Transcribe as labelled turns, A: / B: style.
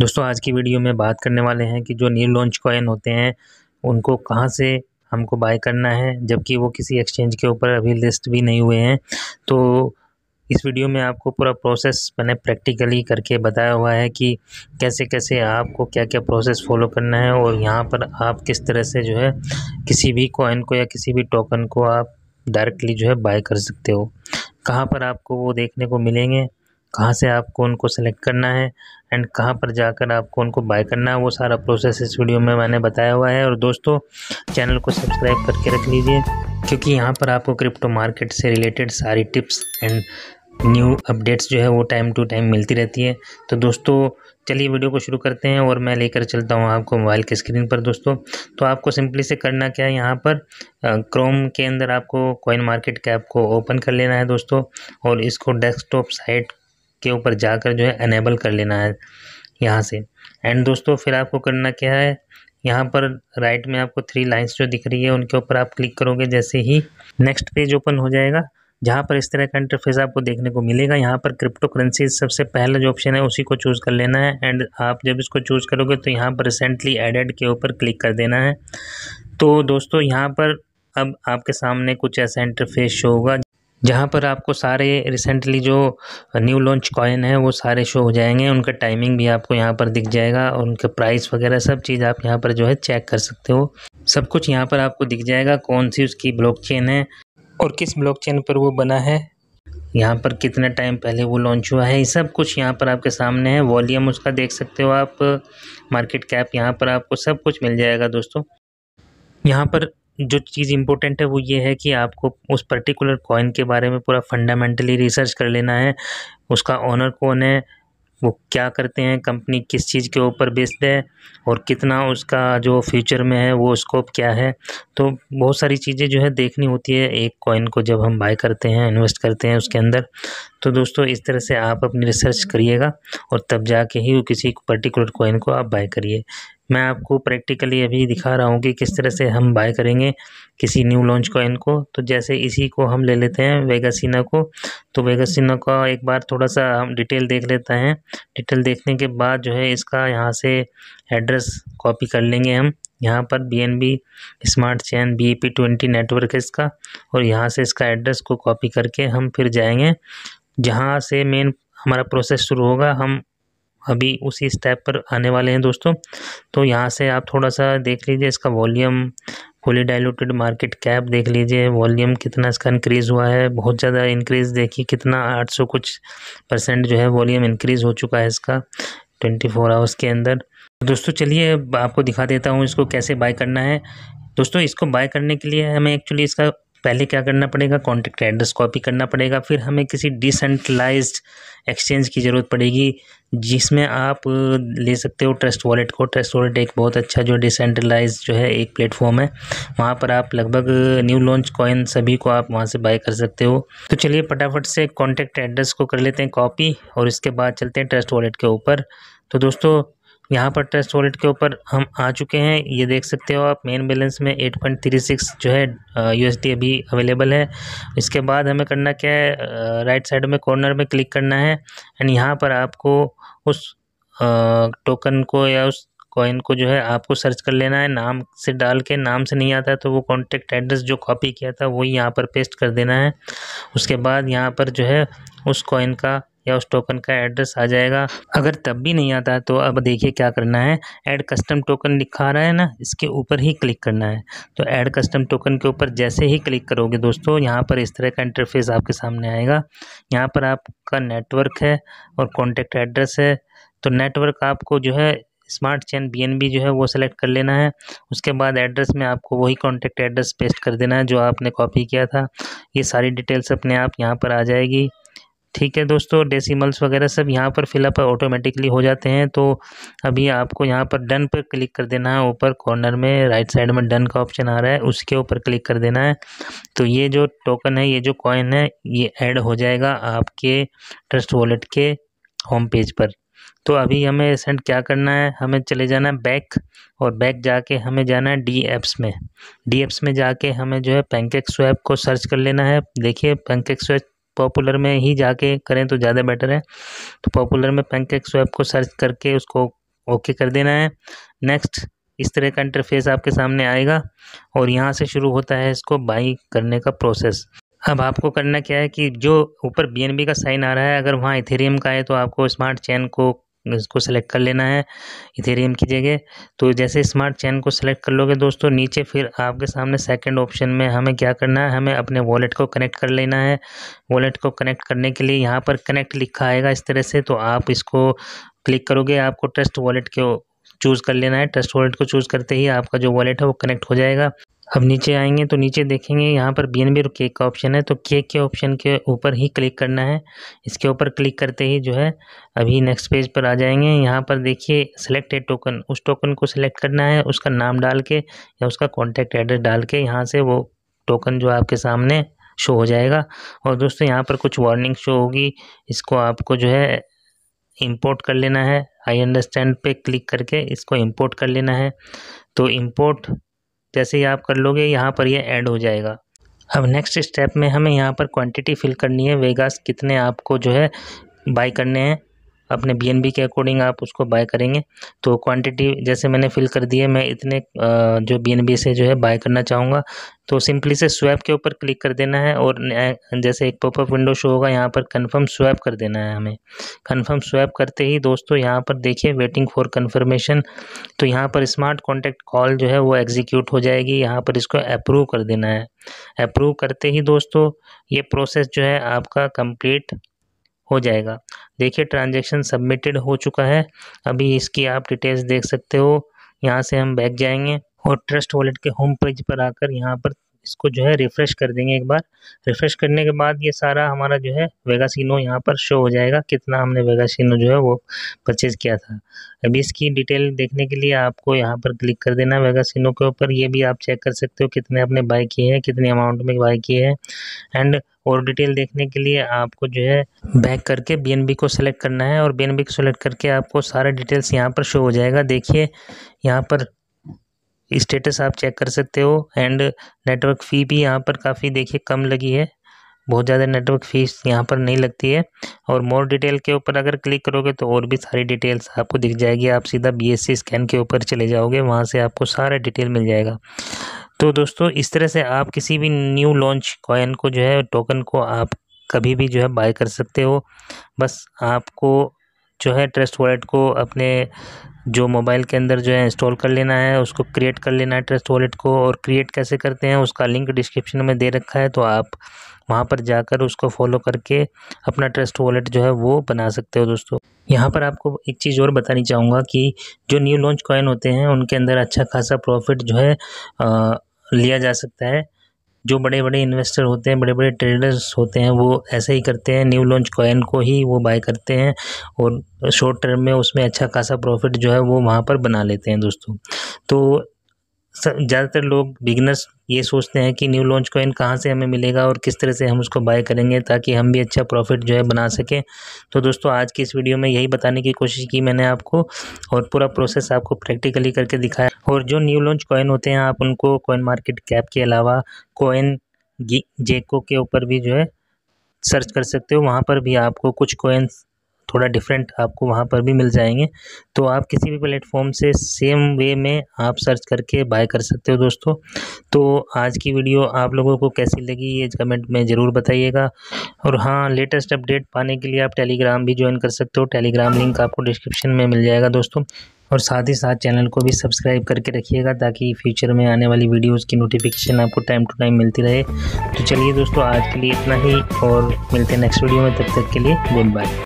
A: दोस्तों आज की वीडियो में बात करने वाले हैं कि जो न्यू लॉन्च कॉइन होते हैं उनको कहाँ से हमको बाय करना है जबकि वो किसी एक्सचेंज के ऊपर अभी लिस्ट भी नहीं हुए हैं तो इस वीडियो में आपको पूरा प्रोसेस मैंने प्रैक्टिकली करके बताया हुआ है कि कैसे कैसे आपको क्या क्या प्रोसेस फॉलो करना है और यहाँ पर आप किस तरह से जो है किसी भी कॉइन को या किसी भी टोकन को आप डायरेक्टली जो है बाय कर सकते हो कहाँ पर आपको वो देखने को मिलेंगे कहाँ से आपको उनको सेलेक्ट करना है एंड कहाँ पर जाकर आपको उनको बाय करना है वो सारा प्रोसेस इस वीडियो में मैंने बताया हुआ है और दोस्तों चैनल को सब्सक्राइब करके रख लीजिए क्योंकि यहाँ पर आपको क्रिप्टो मार्केट से रिलेटेड सारी टिप्स एंड न्यू अपडेट्स जो है वो टाइम टू टाइम मिलती रहती है तो दोस्तों चलिए वीडियो को शुरू करते हैं और मैं लेकर चलता हूँ आपको मोबाइल के स्क्रीन पर दोस्तों तो आपको सिंपली से करना क्या है यहाँ पर क्रोम के अंदर आपको कॉइन मार्केट कैप को ओपन कर लेना है दोस्तों और इसको डेस्कटॉप साइट के ऊपर जाकर जो है अनेबल कर लेना है यहाँ से एंड दोस्तों फिर आपको करना क्या है यहाँ पर राइट में आपको थ्री लाइंस जो दिख रही है उनके ऊपर आप क्लिक करोगे जैसे ही नेक्स्ट पेज ओपन हो जाएगा जहाँ पर इस तरह का इंटरफेस आपको देखने को मिलेगा यहाँ पर क्रिप्टो करेंसी सबसे पहला जो ऑप्शन है उसी को चूज़ कर लेना है एंड आप जब इसको चूज़ करोगे तो यहाँ पर रिसेंटली एडेड के ऊपर क्लिक कर देना है तो दोस्तों यहाँ पर अब आपके सामने कुछ ऐसा इंटरफेस शो होगा जहाँ पर आपको सारे रिसेंटली जो न्यू लॉन्च कॉइन है वो सारे शो हो जाएंगे उनका टाइमिंग भी आपको यहाँ पर दिख जाएगा और उनके प्राइस वगैरह सब चीज़ आप यहाँ पर जो है चेक कर सकते हो सब कुछ यहाँ पर आपको दिख जाएगा कौन सी उसकी ब्लॉकचेन है और किस ब्लॉकचेन पर वो बना है यहाँ पर कितना टाइम पहले वो लॉन्च हुआ है ये सब कुछ यहाँ पर आपके सामने है वॉल्यूम उसका देख सकते हो आप मार्केट कैप यहाँ पर आपको सब कुछ मिल जाएगा दोस्तों यहाँ पर जो चीज़ इम्पोर्टेंट है वो ये है कि आपको उस पर्टिकुलर कॉइन के बारे में पूरा फंडामेंटली रिसर्च कर लेना है उसका ऑनर कौन है वो क्या करते हैं कंपनी किस चीज़ के ऊपर बेस्ड है और कितना उसका जो फ्यूचर में है वो स्कोप क्या है तो बहुत सारी चीज़ें जो है देखनी होती है एक कॉइन को जब हम बाय करते हैं इन्वेस्ट करते हैं उसके अंदर तो दोस्तों इस तरह से आप अपनी रिसर्च करिएगा और तब जाके ही वो किसी पर्टिकुलर कॉइन को आप बाय करिए मैं आपको प्रैक्टिकली अभी दिखा रहा हूँ कि किस तरह से हम बाय करेंगे किसी न्यू लॉन्च कॉइन को तो जैसे इसी को हम ले लेते हैं वेगासिना को तो वेगासिना का एक बार थोड़ा सा हम डिटेल देख लेते हैं डिटेल देखने के बाद जो है इसका यहाँ से एड्रेस कॉपी कर लेंगे हम यहाँ पर B N B smart chain B P twenty network है इसका और यहाँ से इसका एड्रेस को कॉपी करके हम फिर जाएंगे जहाँ से मेन हमारा प्रोसेस शुरू होगा हम अभी उसी स्टेप पर आने वाले हैं दोस्तों तो यहाँ से आप थोड़ा सा देख लीजिए इसका volume fully diluted market cap देख लीजिए वॉल्यूम कितना इसका इंक्रीज़ हुआ है बहुत ज़्यादा इंक्रीज़ देखिए कितना 800 कुछ परसेंट जो है वॉल्यूम इंक्रीज़ हो चुका है इसका 24 फोर आवर्स के अंदर दोस्तों चलिए आपको दिखा देता हूँ इसको कैसे बाय करना है दोस्तों इसको बाय करने के लिए हमें एक्चुअली इसका पहले क्या करना पड़ेगा कॉन्टैक्ट एड्रेस कॉपी करना पड़ेगा फिर हमें किसी डिसेंट्रलाइज्ड एक्सचेंज की ज़रूरत पड़ेगी जिसमें आप ले सकते हो ट्रस्ट वॉलेट को ट्रस्ट वॉलेट एक बहुत अच्छा जो डिसेंट्रलाइज जो है एक प्लेटफॉर्म है वहाँ पर आप लगभग न्यू लॉन्च कॉइन सभी को आप वहाँ से बाय कर सकते हो तो चलिए फटाफट से कॉन्टैक्ट एड्रेस को कर लेते हैं कॉपी और इसके बाद चलते हैं ट्रस्ट वॉलेट के ऊपर तो दोस्तों यहाँ पर ट्रस्ट वॉलेट के ऊपर हम आ चुके हैं ये देख सकते हो आप मेन बैलेंस में एट पॉइंट थ्री सिक्स जो है यूएसडी अभी अवेलेबल है इसके बाद हमें करना क्या है राइट साइड में कॉर्नर में क्लिक करना है एंड यहाँ पर आपको उस टोकन को या उस कॉइन को जो है आपको सर्च कर लेना है नाम से डाल के नाम से नहीं आता तो वो कॉन्टेक्ट एड्रेस जो कॉपी किया था वही यहाँ पर पेस्ट कर देना है उसके बाद यहाँ पर जो है उस कॉइन का या उस टोकन का एड्रेस आ जाएगा अगर तब भी नहीं आता तो अब देखिए क्या करना है ऐड कस्टम टोकन लिखा रहा है ना इसके ऊपर ही क्लिक करना है तो ऐड कस्टम टोकन के ऊपर जैसे ही क्लिक करोगे दोस्तों यहाँ पर इस तरह का इंटरफेस आपके सामने आएगा यहाँ पर आपका नेटवर्क है और कॉन्टेक्ट एड्रेस है तो नेटवर्क आपको जो है स्मार्ट चैन बी जो है वो सेलेक्ट कर लेना है उसके बाद एड्रेस में आपको वही कॉन्टेक्ट एड्रेस पेस्ट कर देना है जो आपने कॉपी किया था ये सारी डिटेल्स अपने आप यहाँ पर आ जाएगी ठीक है दोस्तों डेसिमल्स वगैरह सब यहाँ पर फिलअप ऑटोमेटिकली हो जाते हैं तो अभी आपको यहाँ पर डन पर क्लिक कर देना है ऊपर कॉर्नर में राइट साइड में डन का ऑप्शन आ रहा है उसके ऊपर क्लिक कर देना है तो ये जो टोकन है ये जो कॉइन है ये ऐड हो जाएगा आपके ट्रस्ट वॉलेट के होम पेज पर तो अभी हमें सेंड क्या करना है हमें चले जाना है बैक और बैक जाके हमें जाना है डी एप्स में डी एप्स में जाके हमें जो है पैंकेक स्वैप को सर्च कर लेना है देखिए पैंकेक स्वैप पॉपुलर में ही जाके करें तो ज़्यादा बेटर है तो पॉपुलर में पैनकेक स्वैप को सर्च करके उसको ओके कर देना है नेक्स्ट इस तरह का इंटरफेस आपके सामने आएगा और यहाँ से शुरू होता है इसको बाई करने का प्रोसेस अब आपको करना क्या है कि जो ऊपर बी का साइन आ रहा है अगर वहाँ इथेरियम का है तो आपको स्मार्ट चैन को इसको सेलेक्ट कर लेना है इथेरियम की जगह तो जैसे स्मार्ट चैन को सेलेक्ट कर लोगे दोस्तों नीचे फिर आपके सामने सेकंड ऑप्शन में हमें क्या करना है हमें अपने वॉलेट को कनेक्ट कर लेना है वॉलेट को कनेक्ट करने के लिए यहाँ पर कनेक्ट लिखा आएगा इस तरह से तो आप इसको क्लिक करोगे आपको ट्रस्ट वॉलेट के चूज़ कर लेना है ट्रस्ट वॉलेट को चूज़ करते ही आपका जो वॉलेट है वो कनेक्ट हो जाएगा अब नीचे आएंगे तो नीचे देखेंगे यहाँ पर बी एन बी और केक का ऑप्शन है तो केक के ऑप्शन के ऊपर ही क्लिक करना है इसके ऊपर क्लिक करते ही जो है अभी नेक्स्ट पेज पर आ जाएंगे यहाँ पर देखिए सेलेक्ट ए टोकन उस टोकन को सिलेक्ट करना है उसका नाम डाल के या उसका कॉन्टैक्ट एड्रेस डाल के यहाँ से वो टोकन जो आपके सामने शो हो जाएगा और दोस्तों यहाँ पर कुछ वार्निंग शो होगी इसको आपको जो है इम्पोर्ट कर लेना है आई अंडरस्टैंड पे क्लिक करके इसको इम्पोर्ट कर लेना है तो इम्पोर्ट जैसे ही आप कर लोगे यहाँ पर ये यह ऐड हो जाएगा अब नेक्स्ट स्टेप में हमें यहाँ पर क्वांटिटी फिल करनी है वेगास कितने आपको जो है बाई करने हैं अपने बी के अकॉर्डिंग आप उसको बाय करेंगे तो क्वांटिटी जैसे मैंने फिल कर दी है मैं इतने जो बी से जो है बाय करना चाहूँगा तो सिंपली से स्वैप के ऊपर क्लिक कर देना है और जैसे एक पॉपअप विंडो शो होगा यहाँ पर कंफर्म स्वैप कर देना है हमें कंफर्म स्वैप करते ही दोस्तों यहाँ पर देखिए वेटिंग फॉर कन्फर्मेशन तो यहाँ पर स्मार्ट कॉन्टैक्ट कॉल जो है वो एग्जीक्यूट हो जाएगी यहाँ पर इसको अप्रूव कर देना है अप्रूव करते ही दोस्तों ये प्रोसेस जो है आपका कम्प्लीट हो जाएगा देखिए ट्रांजेक्शन सबमिटेड हो चुका है अभी इसकी आप डिटेल्स देख सकते हो यहाँ से हम बैक जाएंगे और ट्रस्ट वॉलेट के होम पेज पर आकर यहाँ पर इसको जो है रिफ़्रेश कर देंगे एक बार रिफ़्रेश करने के बाद ये सारा हमारा जो है वेगासिनो यहाँ पर शो हो जाएगा कितना हमने वेगासिनो जो है वो परचेज़ किया था अभी इसकी डिटेल देखने के लिए आपको यहाँ पर क्लिक कर देना वेगासिनो के ऊपर ये भी आप चेक कर सकते हो कितने आपने बाई किए हैं कितने अमाउंट में बाई किए हैं एंड और डिटेल देखने के लिए आपको जो है बैक करके बी को सिलेक्ट करना है और बी को सेलेक्ट करके आपको सारा डिटेल्स यहाँ पर शो हो जाएगा देखिए यहाँ पर स्टेटस आप चेक कर सकते हो एंड नेटवर्क फ़ी भी यहाँ पर काफ़ी देखिए कम लगी है बहुत ज़्यादा नेटवर्क फीस यहाँ पर नहीं लगती है और मोर डिटेल के ऊपर अगर क्लिक करोगे तो और भी सारी डिटेल्स आपको दिख जाएगी आप सीधा बीएससी स्कैन के ऊपर चले जाओगे वहाँ से आपको सारा डिटेल मिल जाएगा तो दोस्तों इस तरह से आप किसी भी न्यू लॉन्च कॉइन को जो है टोकन को आप कभी भी जो है बाय कर सकते हो बस आपको जो है ट्रस्ट वॉलेट को अपने जो मोबाइल के अंदर जो है इंस्टॉल कर लेना है उसको क्रिएट कर लेना है ट्रस्ट वॉलेट को और क्रिएट कैसे करते हैं उसका लिंक डिस्क्रिप्शन में दे रखा है तो आप वहाँ पर जाकर उसको फॉलो करके अपना ट्रस्ट वॉलेट जो है वो बना सकते हो दोस्तों यहाँ पर आपको एक चीज़ और बतानी चाहूँगा कि जो न्यू लॉन्च कॉइन होते हैं उनके अंदर अच्छा खासा प्रॉफिट जो है आ, लिया जा सकता है जो बड़े बड़े इन्वेस्टर होते हैं बड़े बड़े ट्रेडर्स होते हैं वो ऐसे ही करते हैं न्यू लॉन्च कॉइन को ही वो बाय करते हैं और शॉर्ट टर्म में उसमें अच्छा खासा प्रॉफिट जो है वो वहाँ पर बना लेते हैं दोस्तों तो ज़्यादातर लोग बिगनर्स ये सोचते हैं कि न्यू लॉन्च कॉइन कहाँ से हमें मिलेगा और किस तरह से हम उसको बाय करेंगे ताकि हम भी अच्छा प्रॉफिट जो है बना सकें तो दोस्तों आज की इस वीडियो में यही बताने की कोशिश की मैंने आपको और पूरा प्रोसेस आपको प्रैक्टिकली करके दिखाया और जो न्यू लॉन्च कॉइन होते हैं आप उनको कॉइन मार्केट कैप के अलावा कॉइन जेको के ऊपर भी जो है सर्च कर सकते हो वहाँ पर भी आपको कुछ कोइंस थोड़ा डिफरेंट आपको वहाँ पर भी मिल जाएंगे तो आप किसी भी प्लेटफॉर्म से सेम वे में आप सर्च करके बाय कर सकते हो दोस्तों तो आज की वीडियो आप लोगों को कैसी लगी ये कमेंट में ज़रूर बताइएगा और हाँ लेटेस्ट अपडेट पाने के लिए आप टेलीग्राम भी ज्वाइन कर सकते हो टेलीग्राम लिंक आपको डिस्क्रिप्शन में मिल जाएगा दोस्तों और साथ ही साथ चैनल को भी सब्सक्राइब करके रखिएगा ताकि फ्यूचर में आने वाली वीडियोस की नोटिफिकेशन आपको टाइम टू टाइम मिलती रहे तो चलिए दोस्तों आज के लिए इतना ही और मिलते हैं नेक्स्ट वीडियो में तब तक के लिए गुड बाय